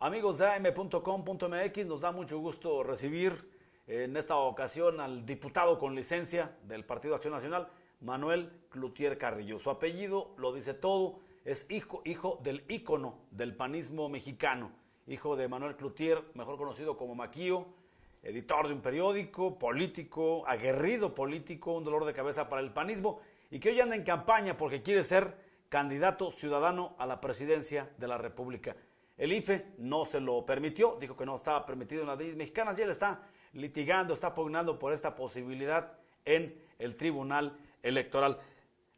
Amigos de am.com.mx, nos da mucho gusto recibir eh, en esta ocasión al diputado con licencia del Partido Acción Nacional, Manuel Clutier Carrillo. Su apellido lo dice todo, es hijo, del ícono del panismo mexicano, hijo de Manuel Clutier, mejor conocido como Maquío, editor de un periódico, político, aguerrido político, un dolor de cabeza para el panismo, y que hoy anda en campaña porque quiere ser candidato ciudadano a la presidencia de la República. El IFE no se lo permitió, dijo que no estaba permitido en las leyes mexicanas y él está litigando, está pugnando por esta posibilidad en el Tribunal Electoral.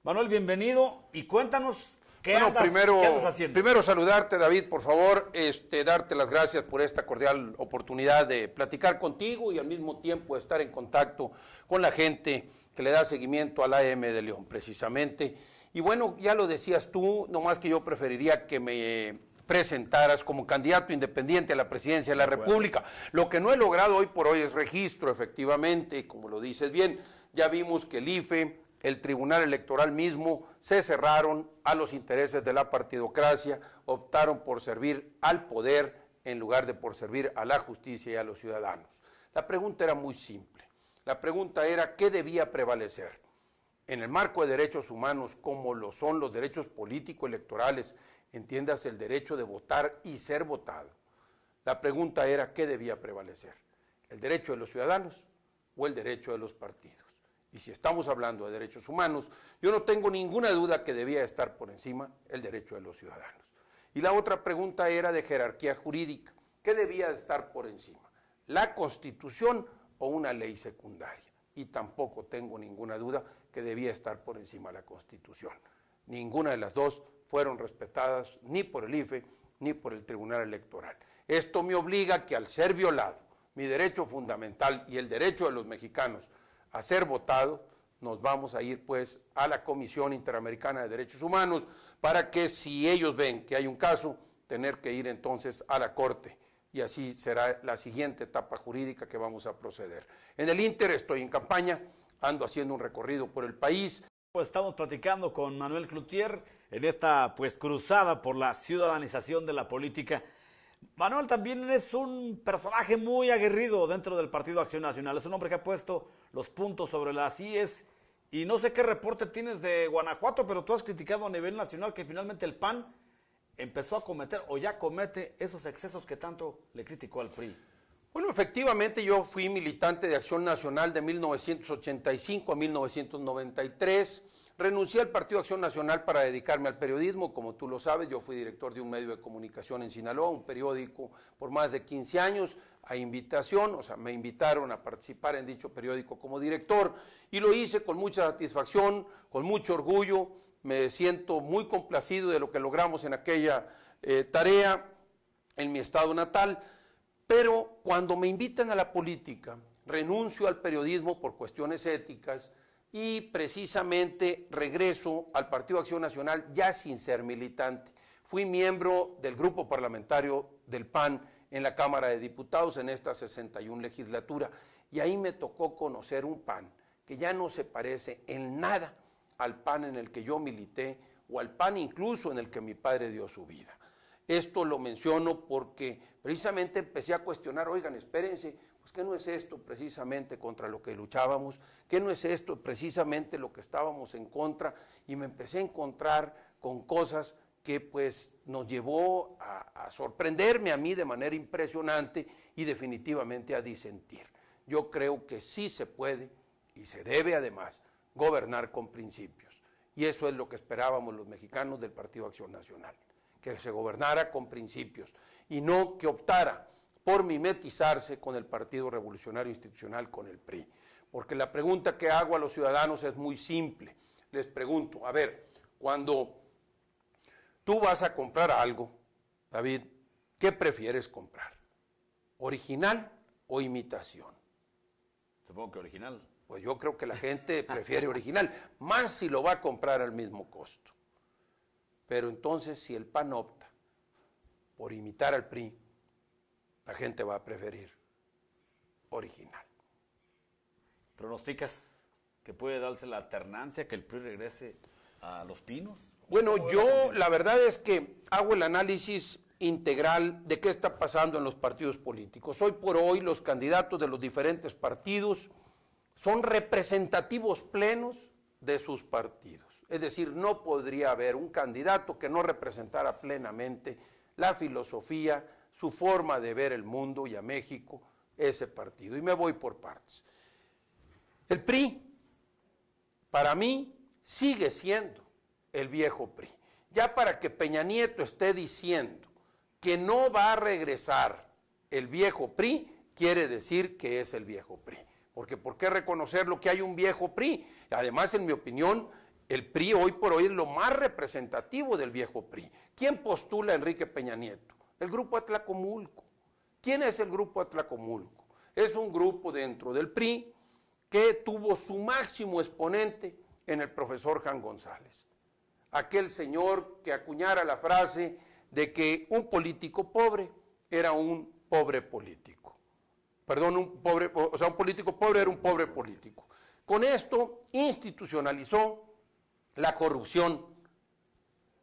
Manuel, bienvenido y cuéntanos ¿Qué, haciendo? Primero saludarte, David, por favor, este, darte las gracias por esta cordial oportunidad de platicar contigo y al mismo tiempo estar en contacto con la gente que le da seguimiento al AM de León, precisamente. Y bueno, ya lo decías tú, nomás que yo preferiría que me presentaras como candidato independiente a la presidencia de la República. Lo que no he logrado hoy por hoy es registro, efectivamente, como lo dices bien, ya vimos que el IFE, el Tribunal Electoral mismo, se cerraron a los intereses de la partidocracia, optaron por servir al poder en lugar de por servir a la justicia y a los ciudadanos. La pregunta era muy simple. La pregunta era, ¿qué debía prevalecer? en el marco de derechos humanos como lo son los derechos políticos electorales, entiendas el derecho de votar y ser votado. La pregunta era qué debía prevalecer, el derecho de los ciudadanos o el derecho de los partidos. Y si estamos hablando de derechos humanos, yo no tengo ninguna duda que debía estar por encima el derecho de los ciudadanos. Y la otra pregunta era de jerarquía jurídica, ¿qué debía estar por encima? ¿La constitución o una ley secundaria? y tampoco tengo ninguna duda que debía estar por encima de la Constitución. Ninguna de las dos fueron respetadas ni por el IFE ni por el Tribunal Electoral. Esto me obliga que al ser violado mi derecho fundamental y el derecho de los mexicanos a ser votado, nos vamos a ir pues a la Comisión Interamericana de Derechos Humanos para que si ellos ven que hay un caso, tener que ir entonces a la Corte y así será la siguiente etapa jurídica que vamos a proceder. En el Inter estoy en campaña, ando haciendo un recorrido por el país. Pues estamos platicando con Manuel Cloutier en esta pues cruzada por la ciudadanización de la política. Manuel también es un personaje muy aguerrido dentro del Partido Acción Nacional. Es un hombre que ha puesto los puntos sobre las IES. Y no sé qué reporte tienes de Guanajuato, pero tú has criticado a nivel nacional que finalmente el PAN empezó a cometer o ya comete esos excesos que tanto le criticó al PRI? Bueno, efectivamente yo fui militante de Acción Nacional de 1985 a 1993. Renuncié al Partido Acción Nacional para dedicarme al periodismo. Como tú lo sabes, yo fui director de un medio de comunicación en Sinaloa, un periódico por más de 15 años, a invitación, o sea, me invitaron a participar en dicho periódico como director y lo hice con mucha satisfacción, con mucho orgullo me siento muy complacido de lo que logramos en aquella eh, tarea en mi estado natal, pero cuando me invitan a la política, renuncio al periodismo por cuestiones éticas y precisamente regreso al Partido Acción Nacional ya sin ser militante. Fui miembro del grupo parlamentario del PAN en la Cámara de Diputados en esta 61 legislatura y ahí me tocó conocer un PAN que ya no se parece en nada al PAN en el que yo milité o al PAN incluso en el que mi padre dio su vida. Esto lo menciono porque precisamente empecé a cuestionar, oigan, espérense, pues, ¿qué no es esto precisamente contra lo que luchábamos? ¿Qué no es esto precisamente lo que estábamos en contra? Y me empecé a encontrar con cosas que pues nos llevó a, a sorprenderme a mí de manera impresionante y definitivamente a disentir. Yo creo que sí se puede y se debe además gobernar con principios. Y eso es lo que esperábamos los mexicanos del Partido Acción Nacional, que se gobernara con principios y no que optara por mimetizarse con el Partido Revolucionario Institucional, con el PRI. Porque la pregunta que hago a los ciudadanos es muy simple. Les pregunto, a ver, cuando tú vas a comprar algo, David, ¿qué prefieres comprar? ¿Original o imitación? Supongo que original pues yo creo que la gente prefiere original, más si lo va a comprar al mismo costo. Pero entonces si el PAN opta por imitar al PRI, la gente va a preferir original. ¿Pronosticas que puede darse la alternancia, que el PRI regrese a los pinos? Bueno, yo la verdad es que hago el análisis integral de qué está pasando en los partidos políticos. Hoy por hoy los candidatos de los diferentes partidos son representativos plenos de sus partidos. Es decir, no podría haber un candidato que no representara plenamente la filosofía, su forma de ver el mundo y a México, ese partido. Y me voy por partes. El PRI, para mí, sigue siendo el viejo PRI. Ya para que Peña Nieto esté diciendo que no va a regresar el viejo PRI, quiere decir que es el viejo PRI. Porque ¿por qué lo que hay un viejo PRI? Además, en mi opinión, el PRI hoy por hoy es lo más representativo del viejo PRI. ¿Quién postula Enrique Peña Nieto? El grupo Atlacomulco. ¿Quién es el grupo Atlacomulco? Es un grupo dentro del PRI que tuvo su máximo exponente en el profesor Jan González. Aquel señor que acuñara la frase de que un político pobre era un pobre político. Perdón, un pobre, o sea, un político pobre era un pobre político. Con esto institucionalizó la corrupción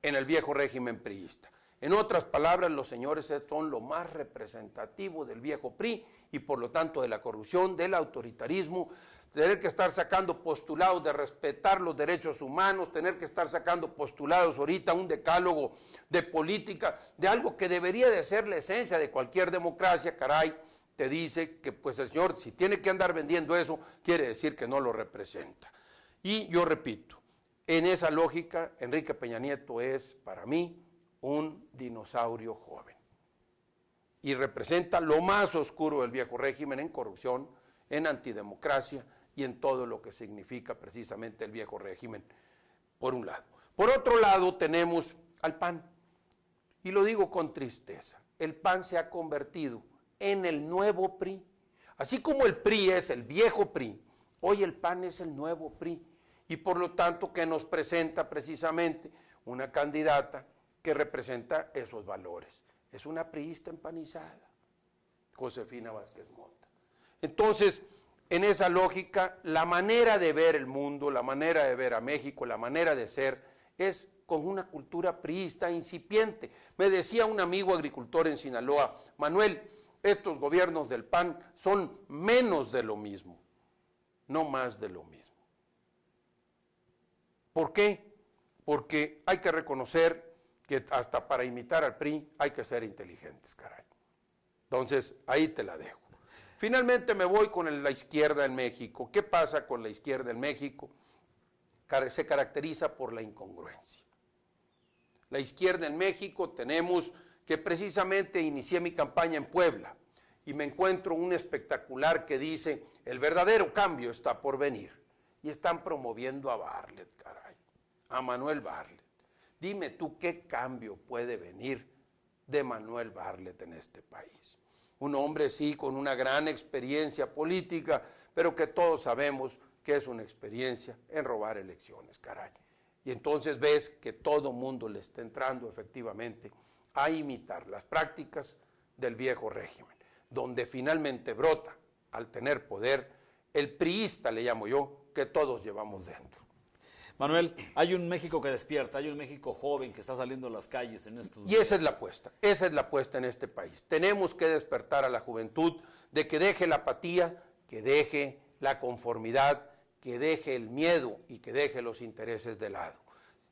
en el viejo régimen priista. En otras palabras, los señores son lo más representativo del viejo PRI y por lo tanto de la corrupción, del autoritarismo, tener que estar sacando postulados de respetar los derechos humanos, tener que estar sacando postulados ahorita, un decálogo de política, de algo que debería de ser la esencia de cualquier democracia, caray, te dice que pues el Señor si tiene que andar vendiendo eso, quiere decir que no lo representa. Y yo repito, en esa lógica, Enrique Peña Nieto es para mí un dinosaurio joven y representa lo más oscuro del viejo régimen en corrupción, en antidemocracia y en todo lo que significa precisamente el viejo régimen, por un lado. Por otro lado, tenemos al PAN. Y lo digo con tristeza. El PAN se ha convertido en el nuevo PRI. Así como el PRI es el viejo PRI, hoy el PAN es el nuevo PRI. Y por lo tanto que nos presenta precisamente una candidata que representa esos valores. Es una priista empanizada, Josefina Vázquez Monta. Entonces, en esa lógica, la manera de ver el mundo, la manera de ver a México, la manera de ser, es con una cultura priista incipiente. Me decía un amigo agricultor en Sinaloa, Manuel, estos gobiernos del PAN son menos de lo mismo, no más de lo mismo. ¿Por qué? Porque hay que reconocer que hasta para imitar al PRI hay que ser inteligentes, caray. Entonces, ahí te la dejo. Finalmente me voy con la izquierda en México. ¿Qué pasa con la izquierda en México? Se caracteriza por la incongruencia. La izquierda en México tenemos que precisamente inicié mi campaña en Puebla y me encuentro un espectacular que dice, el verdadero cambio está por venir. Y están promoviendo a Barlet, caray, a Manuel Barlet. Dime tú qué cambio puede venir de Manuel Barlet en este país. Un hombre, sí, con una gran experiencia política, pero que todos sabemos que es una experiencia en robar elecciones, caray. Y entonces ves que todo mundo le está entrando efectivamente a imitar las prácticas del viejo régimen, donde finalmente brota, al tener poder, el priista, le llamo yo, que todos llevamos dentro. Manuel, hay un México que despierta, hay un México joven que está saliendo a las calles en estos días. Y esa es la apuesta, esa es la apuesta en este país. Tenemos que despertar a la juventud de que deje la apatía, que deje la conformidad, que deje el miedo y que deje los intereses de lado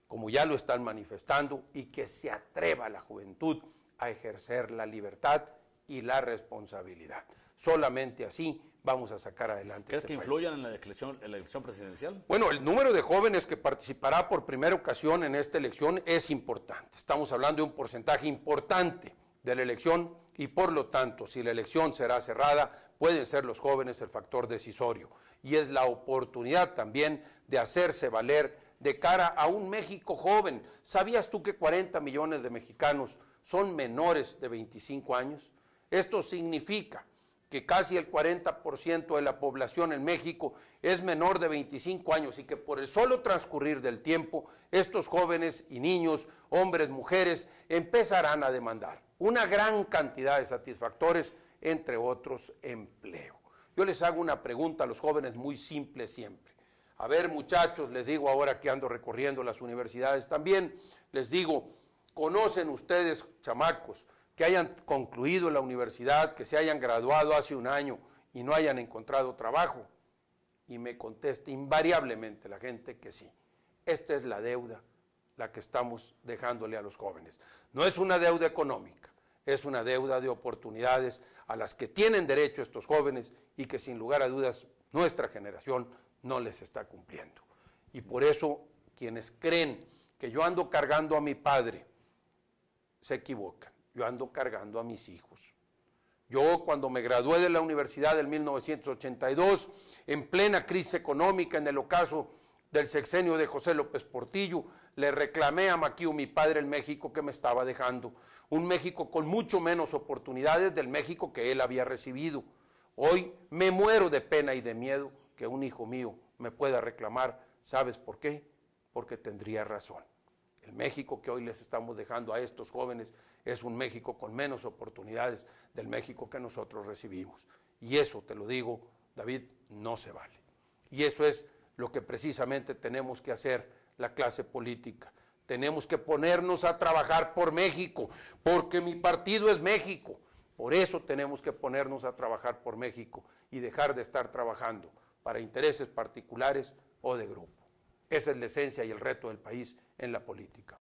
como ya lo están manifestando, y que se atreva la juventud a ejercer la libertad y la responsabilidad. Solamente así vamos a sacar adelante. ¿Crees este que influyan en la, en la elección presidencial? Bueno, el número de jóvenes que participará por primera ocasión en esta elección es importante. Estamos hablando de un porcentaje importante de la elección y por lo tanto, si la elección será cerrada, pueden ser los jóvenes el factor decisorio. Y es la oportunidad también de hacerse valer de cara a un México joven. ¿Sabías tú que 40 millones de mexicanos son menores de 25 años? Esto significa que casi el 40% de la población en México es menor de 25 años y que por el solo transcurrir del tiempo, estos jóvenes y niños, hombres, mujeres, empezarán a demandar una gran cantidad de satisfactores, entre otros empleo. Yo les hago una pregunta a los jóvenes muy simple siempre. A ver muchachos, les digo ahora que ando recorriendo las universidades también, les digo, ¿conocen ustedes, chamacos, que hayan concluido la universidad, que se hayan graduado hace un año y no hayan encontrado trabajo? Y me contesta invariablemente la gente que sí. Esta es la deuda la que estamos dejándole a los jóvenes. No es una deuda económica, es una deuda de oportunidades a las que tienen derecho estos jóvenes y que sin lugar a dudas nuestra generación no les está cumpliendo. Y por eso quienes creen que yo ando cargando a mi padre, se equivocan. Yo ando cargando a mis hijos. Yo cuando me gradué de la universidad del 1982, en plena crisis económica, en el ocaso del sexenio de José López Portillo, le reclamé a Maquío, mi padre, el México que me estaba dejando. Un México con mucho menos oportunidades del México que él había recibido. Hoy me muero de pena y de miedo que un hijo mío me pueda reclamar. ¿Sabes por qué? Porque tendría razón. El México que hoy les estamos dejando a estos jóvenes es un México con menos oportunidades del México que nosotros recibimos. Y eso, te lo digo, David, no se vale. Y eso es lo que precisamente tenemos que hacer la clase política. Tenemos que ponernos a trabajar por México, porque mi partido es México. Por eso tenemos que ponernos a trabajar por México y dejar de estar trabajando para intereses particulares o de grupo. Esa es la esencia y el reto del país en la política.